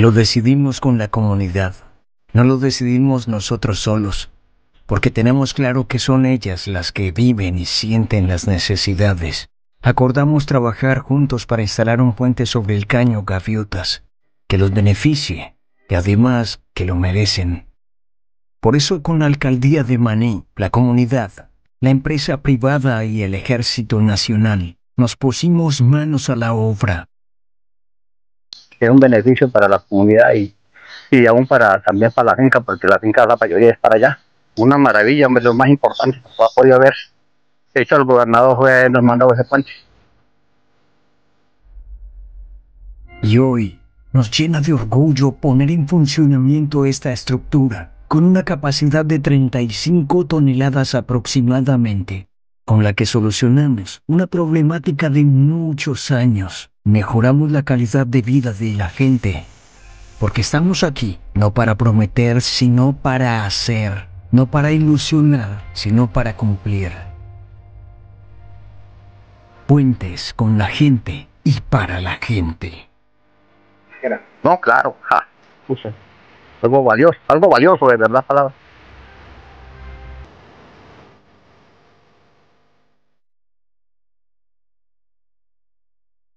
Lo decidimos con la comunidad, no lo decidimos nosotros solos, porque tenemos claro que son ellas las que viven y sienten las necesidades. Acordamos trabajar juntos para instalar un puente sobre el caño Gaviotas, que los beneficie y además que lo merecen. Por eso con la alcaldía de Maní, la comunidad, la empresa privada y el ejército nacional, nos pusimos manos a la obra que es un beneficio para la comunidad y, y aún para también para la finca, porque la finca la mayoría es para allá. Una maravilla, hombre, lo más importante que ha podido haber hecho el gobernador fue nos mandó ese puente. Y hoy nos llena de orgullo poner en funcionamiento esta estructura, con una capacidad de 35 toneladas aproximadamente con la que solucionamos una problemática de muchos años. Mejoramos la calidad de vida de la gente. Porque estamos aquí, no para prometer, sino para hacer. No para ilusionar, sino para cumplir. Puentes con la gente y para la gente. No, claro. Algo valioso, algo valioso de verdad, palabra.